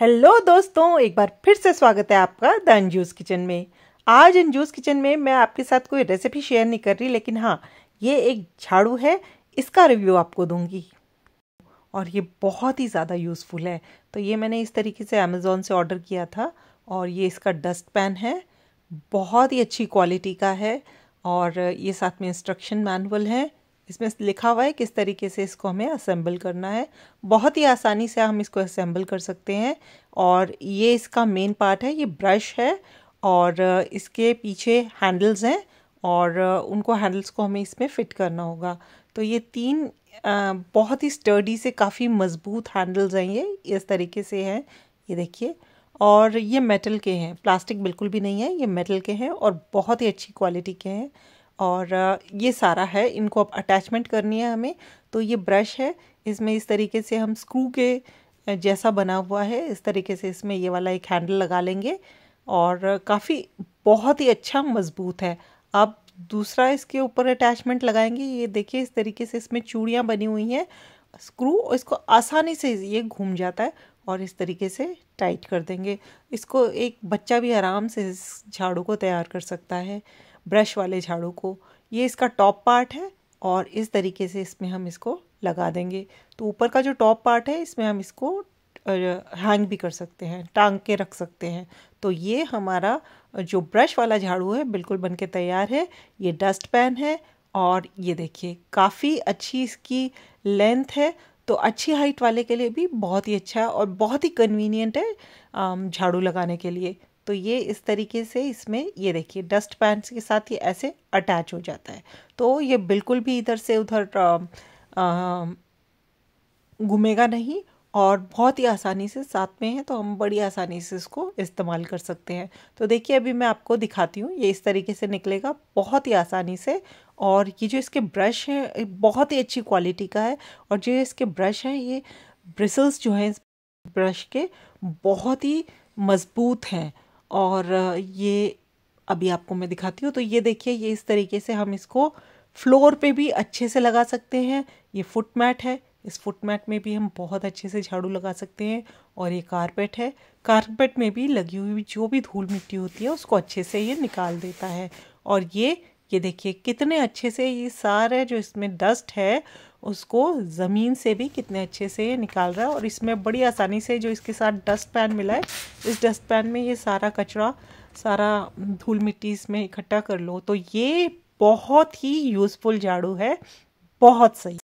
hello दोस्तों एक बार फिर से स्वागत है आपका द अंजूस किचन में आज अंजूस किचन में मैं आपके साथ कोई रेसिपी शेयर नहीं कर रही लेकिन हाँ ये एक झाड़ू है इसका रिव्यू आपको दूंगी और ये बहुत ही ज़्यादा यूज़फुल है तो ये मैंने इस तरीके से अमेज़ोन से ऑर्डर किया था और ये इसका डस्ट पैन है बहुत ही अच्छी क्वालिटी का है और ये साथ में इंस्ट्रक्शन मैनुअल है इसमें लिखा हुआ है किस तरीके से इसको हमें असेंबल करना है बहुत ही आसानी से हम इसको असेंबल कर सकते हैं और ये इसका मेन पार्ट है ये ब्रश है और इसके पीछे हैंडल्स हैं और उनको हैंडल्स को हमें इसमें फ़िट करना होगा तो ये तीन बहुत ही स्टर्डी से काफ़ी मज़बूत हैंडल्स हैं ये इस तरीके से हैं ये देखिए और ये मेटल के हैं प्लास्टिक बिल्कुल भी नहीं है ये मेटल के हैं और बहुत ही अच्छी क्वालिटी के हैं और ये सारा है इनको अब अटैचमेंट करनी है हमें तो ये ब्रश है इसमें इस तरीके से हम स्क्रू के जैसा बना हुआ है इस तरीके से इसमें ये वाला एक हैंडल लगा लेंगे और काफ़ी बहुत ही अच्छा मजबूत है अब दूसरा इसके ऊपर अटैचमेंट लगाएंगे ये देखिए इस तरीके से इसमें चूड़ियाँ बनी हुई हैं स्क्रू इसको आसानी से ये घूम जाता है और इस तरीके से टाइट कर देंगे इसको एक बच्चा भी आराम से इस झाड़ू को तैयार कर सकता है ब्रश वाले झाड़ू को ये इसका टॉप पार्ट है और इस तरीके से इसमें हम इसको लगा देंगे तो ऊपर का जो टॉप पार्ट है इसमें हम इसको हैंग भी कर सकते हैं टांग के रख सकते हैं तो ये हमारा जो ब्रश वाला झाड़ू है बिल्कुल बन के तैयार है ये डस्ट पैन है और ये देखिए काफ़ी अच्छी इसकी लेंथ है तो अच्छी हाइट वाले के लिए भी बहुत ही अच्छा और बहुत ही कन्वीनियंट है झाड़ू लगाने के लिए तो ये इस तरीके से इसमें ये देखिए डस्ट पैन के साथ ये ऐसे अटैच हो जाता है तो ये बिल्कुल भी इधर से उधर घूमेगा नहीं और बहुत ही आसानी से साथ में है तो हम बड़ी आसानी से इसको इस्तेमाल कर सकते हैं तो देखिए अभी मैं आपको दिखाती हूँ ये इस तरीके से निकलेगा बहुत ही आसानी से और ये जो इसके ब्रश हैं बहुत ही अच्छी क्वालिटी का है और जो इसके ब्रश हैं ये ब्रिसल्स जो हैं इस ब्रश के बहुत ही मज़बूत हैं और ये अभी आपको मैं दिखाती हूँ तो ये देखिए ये इस तरीके से हम इसको फ्लोर पे भी अच्छे से लगा सकते हैं ये फुट मैट है इस फुट मैट में भी हम बहुत अच्छे से झाड़ू लगा सकते हैं और ये कारपेट है कारपेट में भी लगी हुई जो भी धूल मिट्टी होती है उसको अच्छे से ये निकाल देता है और ये ये देखिए कितने अच्छे से ये सारे जो इसमें डस्ट है उसको ज़मीन से भी कितने अच्छे से ये निकाल रहा है और इसमें बड़ी आसानी से जो इसके साथ डस्ट पैन मिला है इस डस्टपैन में ये सारा कचरा सारा धूल मिट्टी इसमें इकट्ठा कर लो तो ये बहुत ही यूज़फुल झाड़ू है बहुत सही